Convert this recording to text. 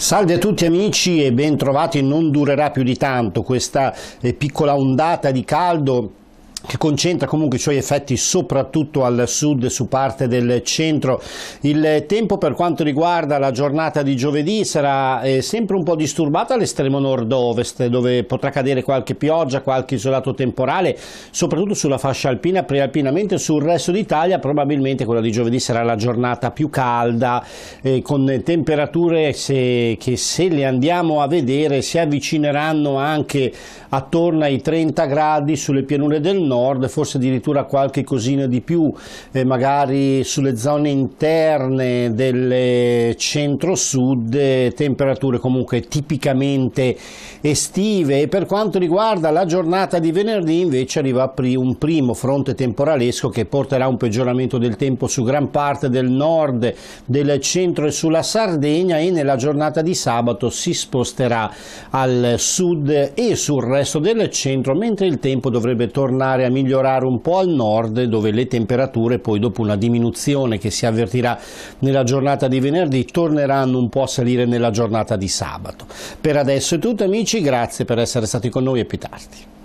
Salve a tutti amici e bentrovati, non durerà più di tanto questa eh, piccola ondata di caldo che concentra comunque i suoi effetti soprattutto al sud su parte del centro. Il tempo per quanto riguarda la giornata di giovedì sarà eh, sempre un po' disturbata all'estremo nord-ovest dove potrà cadere qualche pioggia, qualche isolato temporale, soprattutto sulla fascia alpina, prealpina, mentre sul resto d'Italia probabilmente quella di giovedì sarà la giornata più calda eh, con temperature se, che se le andiamo a vedere si avvicineranno anche attorno ai 30 gradi sulle pianure del nord nord, forse addirittura qualche cosina di più, eh, magari sulle zone interne del centro-sud, eh, temperature comunque tipicamente estive. E per quanto riguarda la giornata di venerdì invece arriva un primo fronte temporalesco che porterà un peggioramento del tempo su gran parte del nord, del centro e sulla Sardegna e nella giornata di sabato si sposterà al sud e sul resto del centro, mentre il tempo dovrebbe tornare a a migliorare un po' al nord dove le temperature poi dopo una diminuzione che si avvertirà nella giornata di venerdì torneranno un po' a salire nella giornata di sabato. Per adesso è tutto amici, grazie per essere stati con noi e più tardi.